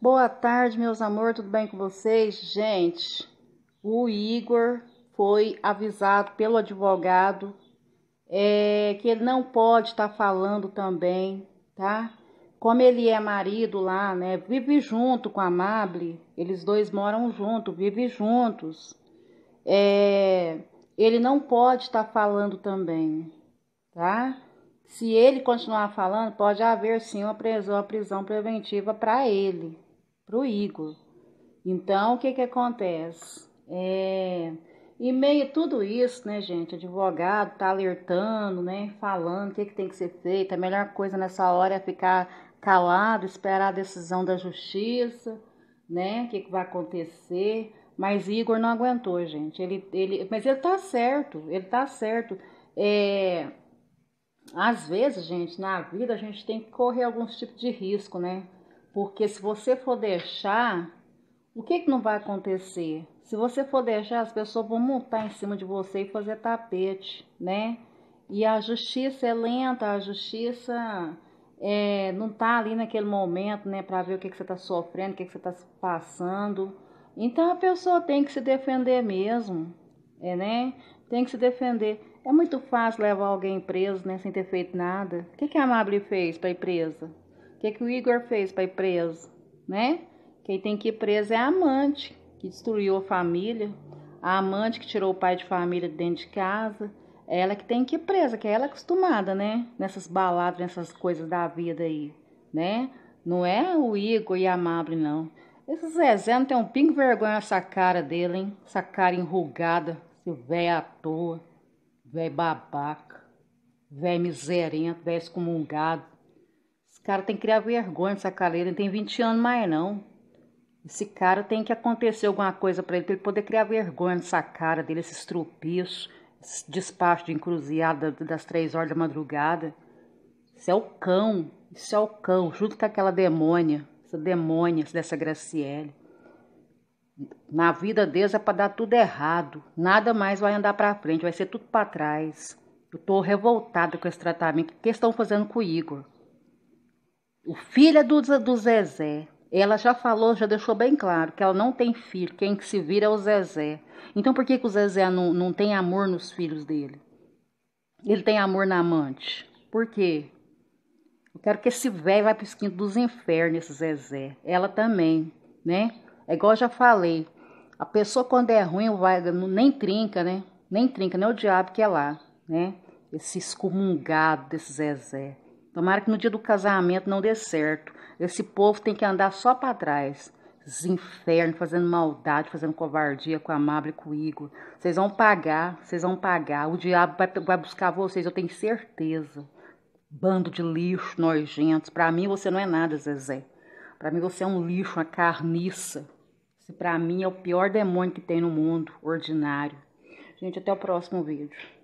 Boa tarde, meus amores, tudo bem com vocês? Gente, o Igor foi avisado pelo advogado é, que ele não pode estar tá falando também, tá? Como ele é marido lá, né? Vive junto com a Mable, eles dois moram junto, vivem juntos. É, ele não pode estar tá falando também, tá? Se ele continuar falando, pode haver sim uma prisão, uma prisão preventiva para ele pro Igor. Então, o que que acontece? É, e meio a tudo isso, né, gente, advogado tá alertando, né, falando o que que tem que ser feito. A melhor coisa nessa hora é ficar calado, esperar a decisão da justiça, né, o que que vai acontecer. Mas Igor não aguentou, gente. Ele, ele, mas ele tá certo, ele tá certo. É, às vezes, gente, na vida a gente tem que correr alguns tipos de risco, né? Porque se você for deixar, o que, que não vai acontecer? Se você for deixar, as pessoas vão montar em cima de você e fazer tapete, né? E a justiça é lenta, a justiça é, não tá ali naquele momento, né, para ver o que, que você tá sofrendo, o que, que você está passando. Então a pessoa tem que se defender mesmo, é, né? Tem que se defender. É muito fácil levar alguém preso, né, sem ter feito nada. O que, que a Mabri fez para ir presa? O que, que o Igor fez para ir preso, né? Quem tem que ir preso é a amante, que destruiu a família, a amante que tirou o pai de família de dentro de casa. Ela que tem que ir presa, que é ela acostumada, né? Nessas baladas, nessas coisas da vida aí, né? Não é o Igor e a Mable, não. Esse Zezé não tem um pingo vergonha essa cara dele, hein? Essa cara enrugada, esse velho à toa, velho babaca, velho miserento, velho excomungado cara tem que criar vergonha nessa caleira. Ele não tem 20 anos mais, não. Esse cara tem que acontecer alguma coisa para ele, para ele poder criar vergonha nessa cara dele, esses tropeços, esse despacho de encruzilhada das três horas da madrugada. Isso é o cão, isso é o cão, junto com aquela demônia, essa demônia dessa Graciele. Na vida deles é para dar tudo errado, nada mais vai andar para frente, vai ser tudo para trás. Eu tô revoltada com esse tratamento que estão fazendo com o Igor. O filho é do, do Zezé. Ela já falou, já deixou bem claro que ela não tem filho, quem que se vira é o Zezé. Então por que, que o Zezé não, não tem amor nos filhos dele? Ele tem amor na amante. Por quê? Eu quero que esse velho vá para o esquinto dos infernos, esse Zezé. Ela também, né? É igual eu já falei. A pessoa quando é ruim, vai, nem trinca, né? Nem trinca, nem o diabo que é lá, né? Esse excomungado desse Zezé. Tomara que no dia do casamento não dê certo. Esse povo tem que andar só para trás. inferno, fazendo maldade, fazendo covardia com a Mabel e com o Igor. Vocês vão pagar, vocês vão pagar. O diabo vai, vai buscar vocês, eu tenho certeza. Bando de lixo, nojentos. Para mim você não é nada, Zezé. Para mim você é um lixo, uma carniça. Esse para mim é o pior demônio que tem no mundo, ordinário. Gente, até o próximo vídeo.